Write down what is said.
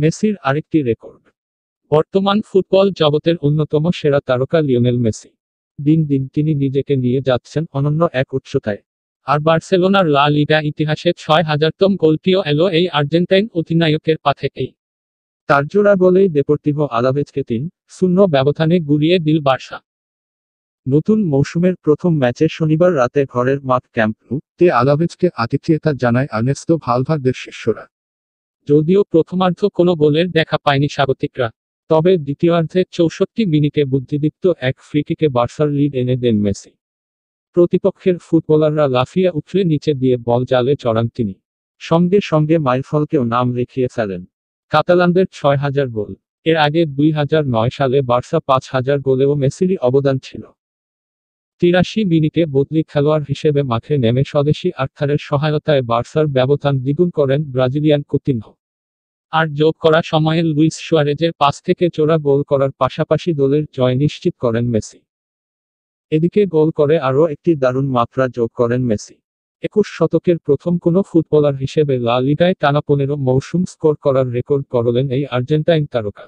মেসির আরেকটি রেকর্ড বর্তমান ফুটবল জগতের অন্যতম সেরা তারকা লিওনেল মেসি দিন দিন তিনি নিজেকে নিয়ে যাচ্ছেন অনন্য এক উচ্চতায় আর বার্সেলোনার লা লিগা ইতিহাসে ছয় হাজারতম গোলটিও এলো এই আর্জেন্টাইন অধিনায়কের পা থেকেই তার জোড়া গোলেই দেপোর্টিভো আলাভেজকে তিন শূন্য ব্যবধানে গুলিয়ে দিল বার্সা নতুন মৌসুমের প্রথম ম্যাচে শনিবার রাতে ঘরের মাঠ ক্যাম্প তে আলাভেজকে আতিথিয়তা জানায় আর্নেস্ত ভালভারদের শিষ্যরা যদিও প্রথমার্ধ কোনো গোলের দেখা পায়নি স্বাগতিকরা তবে দ্বিতীয়ার্ধে চৌষট্টি মিনিটে বুদ্ধিদীপ্ত এক ফ্রিকিকে বার্সার লিড এনে দেন মেসি প্রতিপক্ষের ফুটবলাররা লাফিয়া উঠলে নিচে দিয়ে বল জালে চড়ান তিনি সঙ্গে সঙ্গে মাইলফলকেও নাম রেখিয়ে ফেলেন কাতালানদের ছয় হাজার গোল এর আগে দুই হাজার নয় সালে বার্সা পাঁচ হাজার গোলেও মেসিরই অবদান ছিল তিরাশি মিনিটে বদলি খেলোয়াড় হিসেবে মাঠে নেমে স্বদেশি আর্থারের সহায়তায় বার্সার ব্যবধান দ্বিগুণ করেন ব্রাজিলিয়ান কুতিনহ আর যোগ করা সময়ে লুইস সুয়ারেজের পাশ থেকে চোরা গোল করার পাশাপাশি দলের জয় নিশ্চিত করেন মেসি এদিকে গোল করে আরও একটি দারুণ মাত্রা যোগ করেন মেসি একুশ শতকের প্রথম কোনো ফুটবলার হিসেবে লা লিগায় টানা পনেরো মৌসুম স্কোর করার রেকর্ড করলেন এই আর্জেন্টাইন তারকা